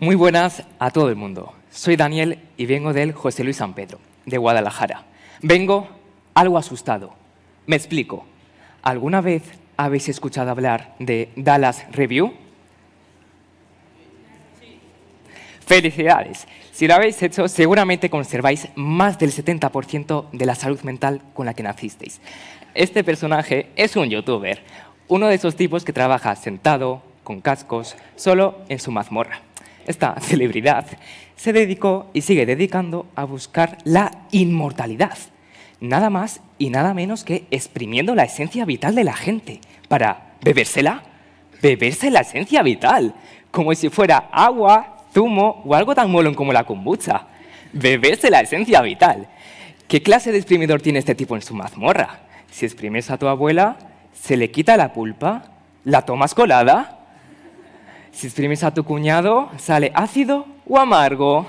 Muy buenas a todo el mundo. Soy Daniel y vengo del José Luis San Pedro, de Guadalajara. Vengo algo asustado. Me explico. ¿Alguna vez habéis escuchado hablar de Dallas Review? Felicidades. Si lo habéis hecho, seguramente conserváis más del 70% de la salud mental con la que nacisteis. Este personaje es un youtuber, uno de esos tipos que trabaja sentado, con cascos, solo en su mazmorra esta celebridad se dedicó y sigue dedicando a buscar la inmortalidad, nada más y nada menos que exprimiendo la esencia vital de la gente para bebérsela, beberse la esencia vital, como si fuera agua, zumo o algo tan molón como la kombucha, beberse la esencia vital. ¿Qué clase de exprimidor tiene este tipo en su mazmorra? Si exprimes a tu abuela, se le quita la pulpa, la tomas colada si exprimes a tu cuñado, sale ácido o amargo.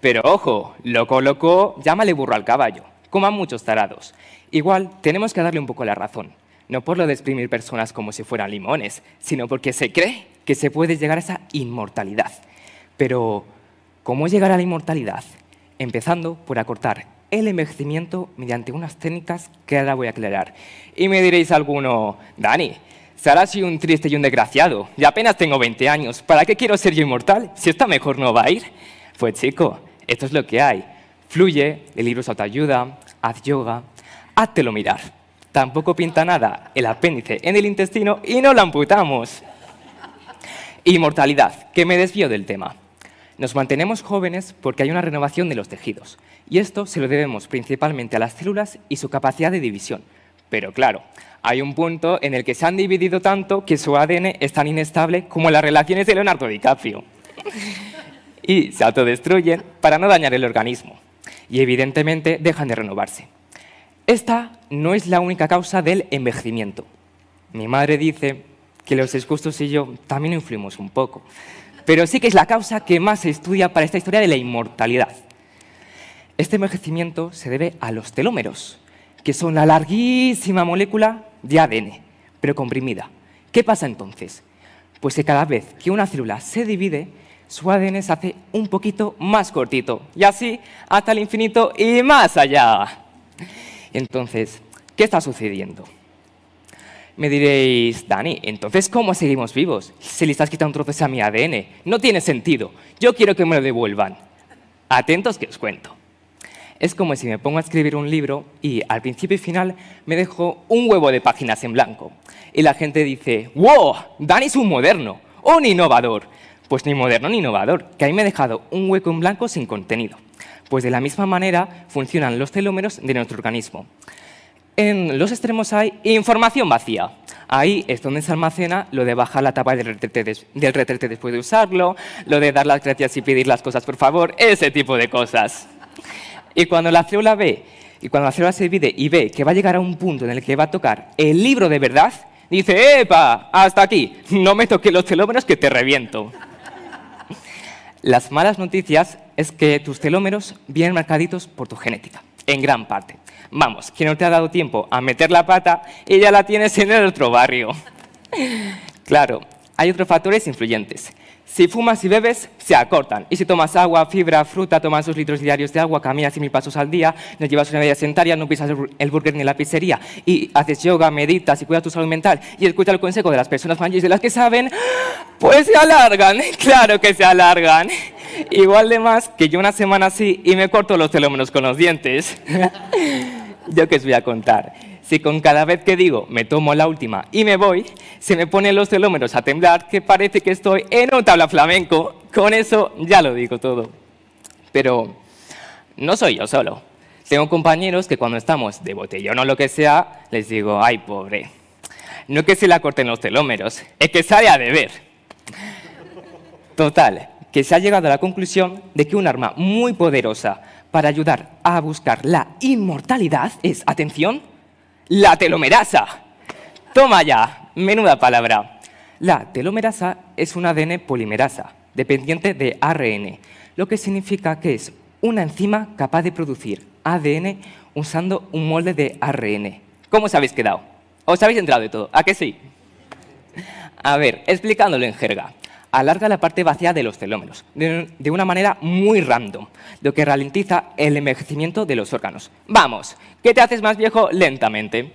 Pero ojo, loco, loco, llámale burro al caballo. Coman muchos tarados. Igual, tenemos que darle un poco la razón. No por lo de exprimir personas como si fueran limones, sino porque se cree que se puede llegar a esa inmortalidad. Pero, ¿cómo llegar a la inmortalidad? Empezando por acortar el envejecimiento mediante unas técnicas que ahora voy a aclarar. Y me diréis alguno, Dani, Sara soy un triste y un desgraciado, y apenas tengo 20 años. ¿Para qué quiero ser yo inmortal? Si esta mejor no va a ir. Pues chico, esto es lo que hay. Fluye, el libro se autoayuda, haz yoga, lo mirar. Tampoco pinta nada el apéndice en el intestino y no lo amputamos. Inmortalidad, que me desvío del tema. Nos mantenemos jóvenes porque hay una renovación de los tejidos, y esto se lo debemos principalmente a las células y su capacidad de división. Pero claro, hay un punto en el que se han dividido tanto que su ADN es tan inestable como las relaciones de Leonardo DiCaprio. Y se autodestruyen para no dañar el organismo. Y evidentemente dejan de renovarse. Esta no es la única causa del envejecimiento. Mi madre dice que los disgustos y yo también influimos un poco. Pero sí que es la causa que más se estudia para esta historia de la inmortalidad. Este envejecimiento se debe a los telómeros, que son la larguísima molécula de ADN, pero comprimida. ¿Qué pasa entonces? Pues que cada vez que una célula se divide, su ADN se hace un poquito más cortito, y así hasta el infinito y más allá. Entonces, ¿qué está sucediendo? Me diréis, Dani, entonces, ¿cómo seguimos vivos? Si le estás quitando un trozo a mi ADN, no tiene sentido. Yo quiero que me lo devuelvan. Atentos que os cuento. Es como si me pongo a escribir un libro y al principio y final me dejo un huevo de páginas en blanco. Y la gente dice, wow, Dani es un moderno, un innovador. Pues ni moderno ni innovador, que ahí me he dejado un hueco en blanco sin contenido. Pues de la misma manera funcionan los telómeros de nuestro organismo. En los extremos hay información vacía. Ahí es donde se almacena lo de bajar la tapa del retrete, después de usarlo, lo de dar las gracias y pedir las cosas por favor, ese tipo de cosas. Y cuando la célula ve, y cuando la célula se divide y ve que va a llegar a un punto en el que va a tocar el libro de verdad, dice, ¡epa! Hasta aquí, no me toques los telómeros que te reviento. Las malas noticias es que tus telómeros vienen marcaditos por tu genética, en gran parte. Vamos, quien no te ha dado tiempo a meter la pata y ya la tienes en el otro barrio. Claro, hay otros factores influyentes. Si fumas y bebes, se acortan. Y si tomas agua, fibra, fruta, tomas dos litros diarios de agua, caminas mil pasos al día, no llevas una media sentaria, no pisas el burger ni la pizzería, y haces yoga, meditas y cuidas tu salud mental, y escuchas el consejo de las personas mayores de las que saben, pues se alargan, claro que se alargan. Igual de más que yo una semana así y me corto los telómenos con los dientes. yo qué os voy a contar si con cada vez que digo me tomo la última y me voy, se me ponen los telómeros a temblar que parece que estoy en un tabla flamenco, con eso ya lo digo todo. Pero no soy yo solo. Tengo compañeros que cuando estamos de botellón o lo que sea, les digo, ay pobre, no que se la corten los telómeros, es que sale a beber. Total, que se ha llegado a la conclusión de que un arma muy poderosa para ayudar a buscar la inmortalidad es, atención, la telomerasa. Toma ya, menuda palabra. La telomerasa es un ADN polimerasa, dependiente de ARN, lo que significa que es una enzima capaz de producir ADN usando un molde de ARN. ¿Cómo os habéis quedado? ¿Os habéis entrado de todo? ¿A qué sí? A ver, explicándolo en jerga alarga la parte vacía de los telómeros de, una manera muy random, lo que ralentiza el envejecimiento de los órganos. Vamos, ¿qué te haces más viejo lentamente.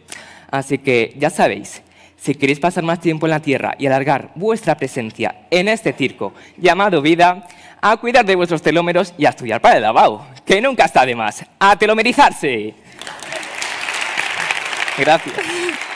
Así que ya sabéis, si queréis pasar más tiempo en la Tierra y alargar vuestra presencia en este circo llamado vida, a cuidar de vuestros telómeros y a estudiar para el Davao, que nunca está de más. ¡A telomerizarse! Gracias.